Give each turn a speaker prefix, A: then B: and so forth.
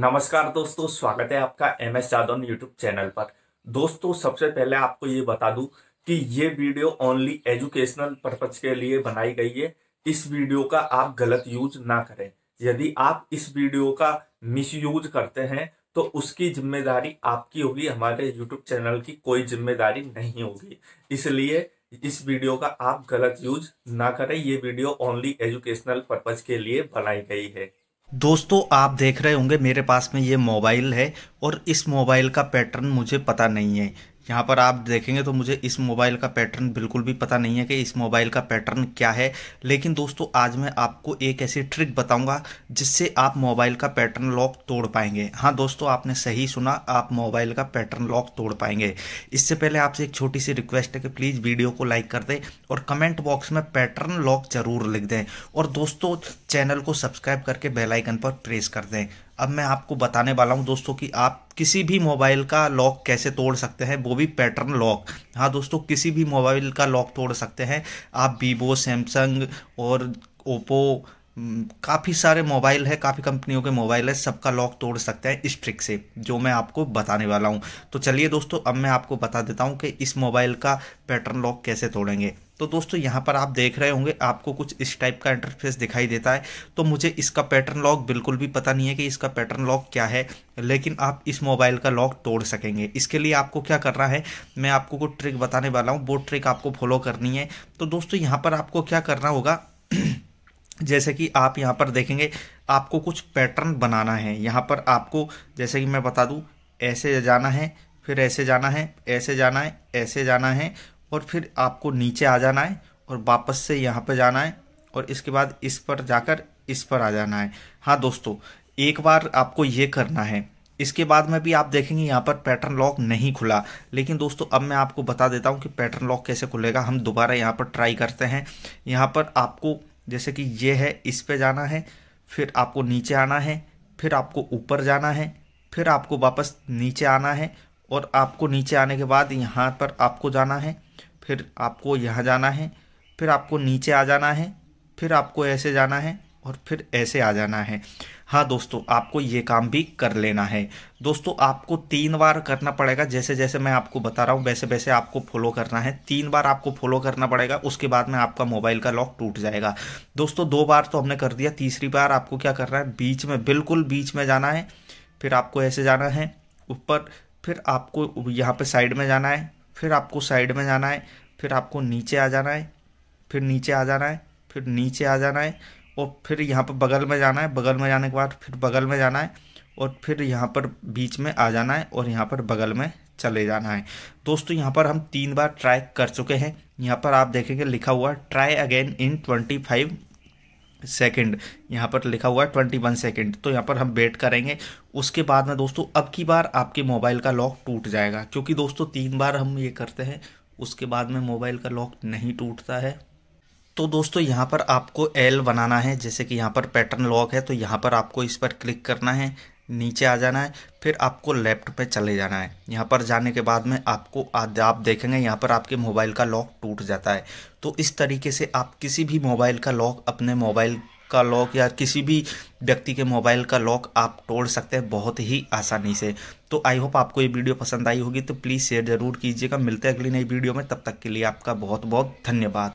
A: नमस्कार दोस्तों स्वागत है आपका M S Jadaun YouTube channel पर दोस्तों सबसे पहले आपको ये बता दूं कि ये वीडियो ओनली एजुकेशनल पर्पज के लिए बनाई गई है इस वीडियो का आप गलत यूज ना करें यदि आप इस वीडियो का मिस यूज करते हैं तो उसकी जिम्मेदारी आपकी होगी हमारे यूट्यूब चैनल की कोई जिम्मेदारी नहीं होगी इसलिए इस वीडियो का आप गलत यूज ना करें ये वीडियो ओनली एजुकेशनल पर्पज के लिए बनाई गई है
B: दोस्तों आप देख रहे होंगे मेरे पास में ये मोबाइल है और इस मोबाइल का पैटर्न मुझे पता नहीं है यहाँ पर आप देखेंगे तो मुझे इस मोबाइल का पैटर्न बिल्कुल भी पता नहीं है कि इस मोबाइल का पैटर्न क्या है लेकिन दोस्तों आज मैं आपको एक ऐसी ट्रिक बताऊंगा जिससे आप मोबाइल का पैटर्न लॉक तोड़ पाएंगे हाँ दोस्तों आपने सही सुना आप मोबाइल का पैटर्न लॉक तोड़ पाएंगे इससे पहले आपसे एक छोटी सी रिक्वेस्ट है कि प्लीज़ वीडियो को लाइक कर दें और कमेंट बॉक्स में पैटर्न लॉक ज़रूर लिख दें और दोस्तों चैनल को सब्सक्राइब करके बेलाइकन पर प्रेस कर दें अब मैं आपको बताने वाला हूँ दोस्तों कि आप किसी भी मोबाइल का लॉक कैसे तोड़ सकते हैं वो भी पैटर्न लॉक हाँ दोस्तों किसी भी मोबाइल का लॉक तोड़ सकते हैं आप वीवो सैमसंग और ओप्पो काफ़ी सारे मोबाइल है काफ़ी कंपनियों के मोबाइल है सबका लॉक तोड़ सकते हैं इस ट्रिक से जो मैं आपको बताने वाला हूँ तो चलिए दोस्तों अब मैं आपको बता देता हूँ कि इस मोबाइल का पैटर्न लॉक कैसे तोड़ेंगे तो दोस्तों यहाँ पर आप देख रहे होंगे आपको कुछ इस टाइप का इंटरफेस दिखाई देता है तो मुझे इसका पैटर्न लॉक बिल्कुल भी पता नहीं है कि इसका पैटर्न लॉक क्या है लेकिन आप इस मोबाइल का लॉक तोड़ सकेंगे इसके लिए आपको क्या करना है मैं आपको कुछ ट्रिक बताने वाला हूँ वो ट्रिक आपको फॉलो करनी है तो दोस्तों यहाँ पर आपको क्या करना होगा जैसे कि आप यहाँ पर देखेंगे आपको कुछ पैटर्न बनाना है यहाँ पर आपको जैसे कि मैं बता दूँ ऐसे जाना है फिर ऐसे जाना है ऐसे जाना है ऐसे जाना है और फिर आपको नीचे आ जाना है और वापस से यहाँ पर जाना है और इसके बाद इस पर जाकर इस पर आ जाना है हाँ दोस्तों एक बार आपको ये करना है इसके बाद में भी आप देखेंगे यहाँ पर पैटर्न लॉक नहीं खुला लेकिन दोस्तों अब मैं आपको बता देता हूँ कि पैटर्न लॉक कैसे खुलेगा हम दोबारा यहाँ पर ट्राई करते हैं यहाँ पर आपको जैसे कि ये है इस पे जाना है फिर आपको नीचे आना है फिर आपको ऊपर जाना है फिर आपको वापस नीचे आना है और आपको नीचे आने के बाद यहाँ पर आपको जाना है फिर आपको यहाँ जाना है फिर आपको नीचे आ जाना है फिर आपको ऐसे जाना है और फिर ऐसे आ जाना है हाँ दोस्तों आपको ये काम भी कर लेना है दोस्तों आपको तीन बार करना पड़ेगा जैसे जैसे मैं आपको बता रहा हूँ वैसे वैसे आपको फॉलो करना है तीन बार आपको फॉलो करना पड़ेगा उसके बाद में आपका मोबाइल का लॉक टूट जाएगा दोस्तों दो बार तो हमने कर दिया तीसरी बार आपको क्या करना है बीच में बिल्कुल बीच में जाना है फिर आपको ऐसे जाना है ऊपर फिर आपको यहाँ पर साइड में जाना है फिर आपको साइड में जाना है फिर आपको नीचे आ जाना है फिर नीचे आ जाना है फिर नीचे आ जाना है और फिर यहाँ पर बगल में जाना है बगल में जाने के बाद फिर बगल में जाना है और फिर यहाँ पर बीच में आ जाना है और यहाँ पर बगल में चले जाना है दोस्तों यहाँ पर हम तीन बार ट्राई कर चुके हैं यहाँ पर आप देखेंगे लिखा हुआ try again in twenty five second यहाँ पर लिखा हुआ है ट्वेंटी वन सेकेंड तो यहाँ पर हम वेट करेंगे उसके बाद में दोस्तों अब की बार आपके मोबाइल का लॉक टूट जाएगा क्योंकि दोस्तों तीन बार हम ये करते हैं उसके बाद में मोबाइल का लॉक नहीं टूटता है तो दोस्तों यहाँ पर आपको एल बनाना है जैसे कि यहाँ पर पैटर्न लॉक है तो यहाँ पर आपको इस पर क्लिक करना है नीचे आ जाना है फिर आपको लेफ्ट पे चले जाना है यहाँ पर जाने के बाद में आपको आप देखेंगे यहाँ पर आपके मोबाइल का लॉक टूट जाता है तो इस तरीके से आप किसी भी मोबाइल का लॉक अपने मोबाइल का लॉक या किसी भी व्यक्ति के मोबाइल का लॉक आप तोड़ सकते हैं बहुत ही आसानी से तो आई होप आपको ये वीडियो पसंद आई होगी तो प्लीज़ शेयर ज़रूर कीजिएगा मिलते हैं अगली नई वीडियो में तब तक के लिए आपका बहुत बहुत धन्यवाद